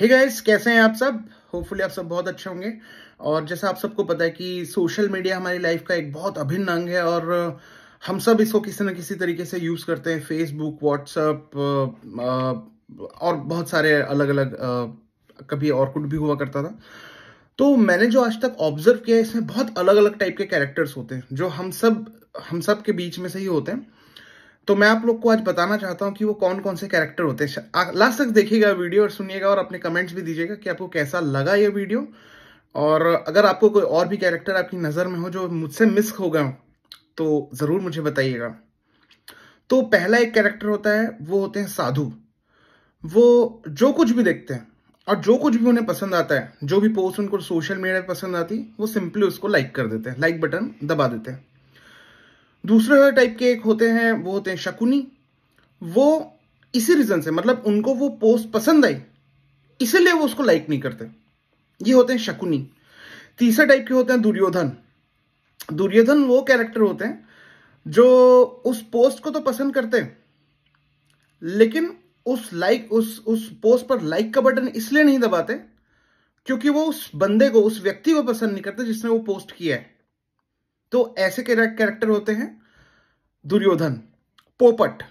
हे hey guys कैसे हैं आप सब होपफुली आप सब बहुत अच्छे होंगे और जैसा आप सबको पता है कि सोशल मीडिया हमारी लाइफ का एक बहुत अभिन्न अंग है और हम सब इसको किसी न किसी तरीके से यूज़ करते हैं फेसबुक व्हाट्सअप और बहुत सारे अलग अलग कभी और कुछ भी हुआ करता था तो मैंने जो आज तक ऑब्जर्व किया है इसमें बहुत अलग अलग टाइप के कैरेक्टर्स होते हैं जो हम सब हम सब के बीच में से ही होते हैं तो मैं आप लोग को आज बताना चाहता हूं कि वो कौन कौन से कैरेक्टर होते हैं लास्ट तक देखिएगा वीडियो और सुनिएगा और अपने कमेंट्स भी दीजिएगा कि आपको कैसा लगा ये वीडियो और अगर आपको कोई और भी कैरेक्टर आपकी नज़र में हो जो मुझसे मिस हो गए तो ज़रूर मुझे बताइएगा तो पहला एक कैरेक्टर होता है वो होते हैं साधु वो जो कुछ भी देखते हैं और जो कुछ भी उन्हें पसंद आता है जो भी पोस्ट उनको सोशल मीडिया पर पसंद आती वो सिंपली उसको लाइक कर देते हैं लाइक बटन दबा देते हैं दूसरे टाइप के एक होते हैं वो होते हैं शकुनी वो इसी रीज़न से मतलब उनको वो पोस्ट पसंद आई इसीलिए वो उसको लाइक नहीं करते ये होते हैं शकुनी तीसरे टाइप के होते हैं दुर्योधन दुर्योधन वो कैरेक्टर होते हैं जो उस पोस्ट को तो पसंद करते हैं लेकिन उस लाइक उस उस पोस्ट पर लाइक का बटन इसलिए नहीं दबाते क्योंकि वो उस बंदे को उस व्यक्ति को पसंद नहीं करते जिसने वो पोस्ट किया है तो ऐसे कैरेक्टर होते हैं दुर्योधन पोपट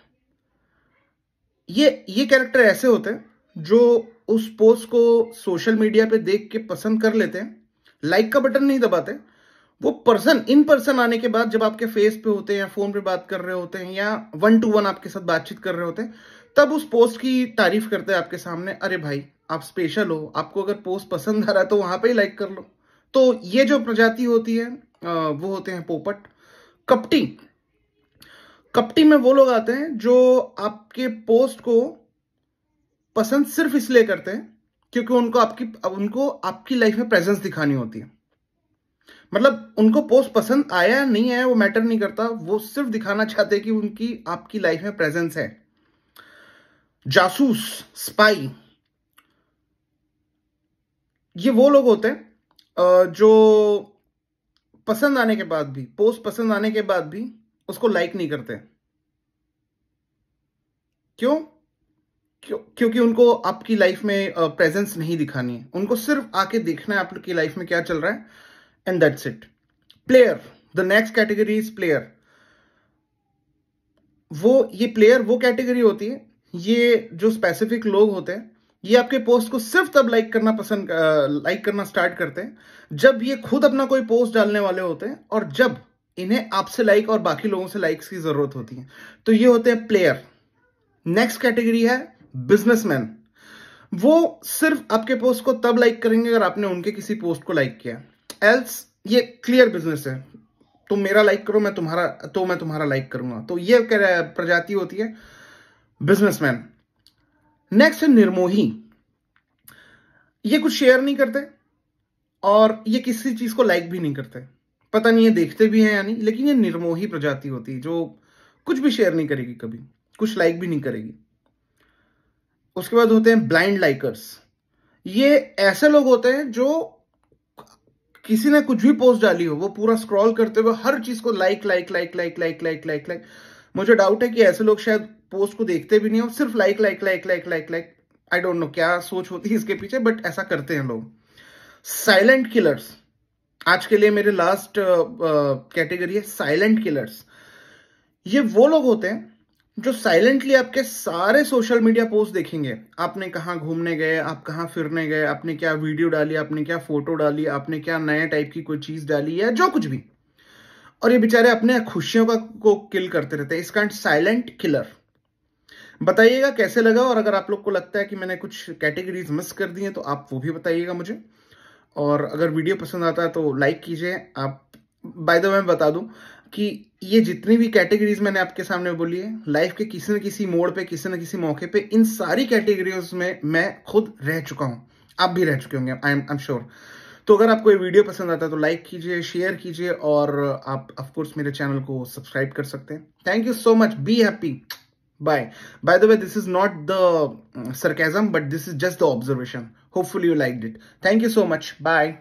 ये ये कैरेक्टर ऐसे होते हैं जो उस पोस्ट को सोशल मीडिया पे देख के पसंद कर लेते हैं लाइक का बटन नहीं दबाते वो पर्सन इन पर्सन आने के बाद जब आपके फेस पे होते हैं या फोन पे बात कर रहे होते हैं या वन टू वन आपके साथ बातचीत कर रहे होते हैं तब उस पोस्ट की तारीफ करते हैं आपके सामने अरे भाई आप स्पेशल हो आपको अगर पोस्ट पसंद आ रहा है तो वहां पर ही लाइक कर लो तो ये जो प्रजाति होती है वो होते हैं पोपट कपटी कपटी में वो लोग आते हैं जो आपके पोस्ट को पसंद सिर्फ इसलिए करते हैं क्योंकि उनको आपकी उनको आपकी लाइफ में प्रेजेंस दिखानी होती है मतलब उनको पोस्ट पसंद आया नहीं आया वो मैटर नहीं करता वो सिर्फ दिखाना चाहते कि उनकी आपकी लाइफ में प्रेजेंस है जासूस स्पाई ये वो लोग होते हैं जो पसंद आने के बाद भी पोस्ट पसंद आने के बाद भी उसको लाइक नहीं करते क्यों क्यों क्योंकि उनको आपकी लाइफ में प्रेजेंस नहीं दिखानी है उनको सिर्फ आके देखना है आपकी लाइफ में क्या चल रहा है and that's it player the next category is player वो ये प्लेयर वो कैटेगरी होती है ये जो स्पेसिफिक लोग होते हैं ये आपके पोस्ट को सिर्फ तब लाइक करना पसंद लाइक करना स्टार्ट करते हैं जब ये खुद अपना कोई पोस्ट डालने वाले होते हैं और जब इन्हें आपसे लाइक और बाकी लोगों से लाइक्स की जरूरत होती है तो ये होते हैं प्लेयर नेक्स्ट कैटेगरी है बिजनेसमैन वो सिर्फ आपके पोस्ट को तब लाइक करेंगे अगर आपने उनके किसी पोस्ट को लाइक किया एल्स ये क्लियर बिजनेस है तुम मेरा लाइक करो मैं तुम्हारा तो मैं तुम्हारा लाइक करूंगा तो ये प्रजाति होती है बिजनेसमैन नेक्स्ट है निर्मोही ये कुछ शेयर नहीं करते और ये किसी चीज को लाइक भी नहीं करते पता नहीं ये देखते भी हैं यानी लेकिन ये निर्मोही प्रजाति होती है जो कुछ भी शेयर नहीं करेगी कभी कुछ लाइक भी नहीं करेगी उसके बाद होते हैं ब्लाइंड लाइकर्स ये ऐसे लोग होते हैं जो किसी ने कुछ भी पोस्ट डाली हो वो पूरा स्क्रॉल करते हुए हर चीज को like like like like like like like like मुझे डाउट है कि ऐसे लोग शायद पोस्ट को देखते भी नहीं हो सिर्फ like like like like like like I don't know क्या सोच होती है इसके पीछे बट ऐसा करते हैं लोग साइलेंट किलर्स आज के लिए मेरे लास्ट कैटेगरी uh, uh, है साइलेंट किलर्स ये वो लोग होते हैं जो साइलेंटली आपके सारे सोशल मीडिया पोस्ट देखेंगे आपने कहाँ घूमने गए आप कहाँ फिरने गए आपने क्या वीडियो डाली आपने क्या फोटो डाली आपने क्या नए टाइप की कोई चीज डाली या जो कुछ भी और ये बेचारे अपने खुशियों का को किल करते रहते हैं इस कारण साइलेंट किलर बताइएगा कैसे लगा और अगर आप लोग को लगता है कि मैंने कुछ कैटेगरीज मिस कर दी हैं तो आप वो भी बताइएगा मुझे और अगर वीडियो पसंद आता है तो लाइक कीजिए आप बाय द वे मैं बता दूं कि ये जितनी भी कैटेगरीज मैंने आपके सामने बोली है लाइफ के किसी न किसी मोड़ पे किसी न किसी मौके पे इन सारी कैटेगरीज में मैं खुद रह चुका हूँ आप भी रह चुके होंगे I am I am sure तो अगर आपको ये वीडियो पसंद आता है तो लाइक कीजिए शेयर कीजिए और आप ऑफकोर्स मेरे चैनल को सब्सक्राइब कर सकते हैं thank you so much be happy Bye. By the way, this is not the uh, sarcasm, but this is just the observation. Hopefully you liked it. Thank you so much. Bye.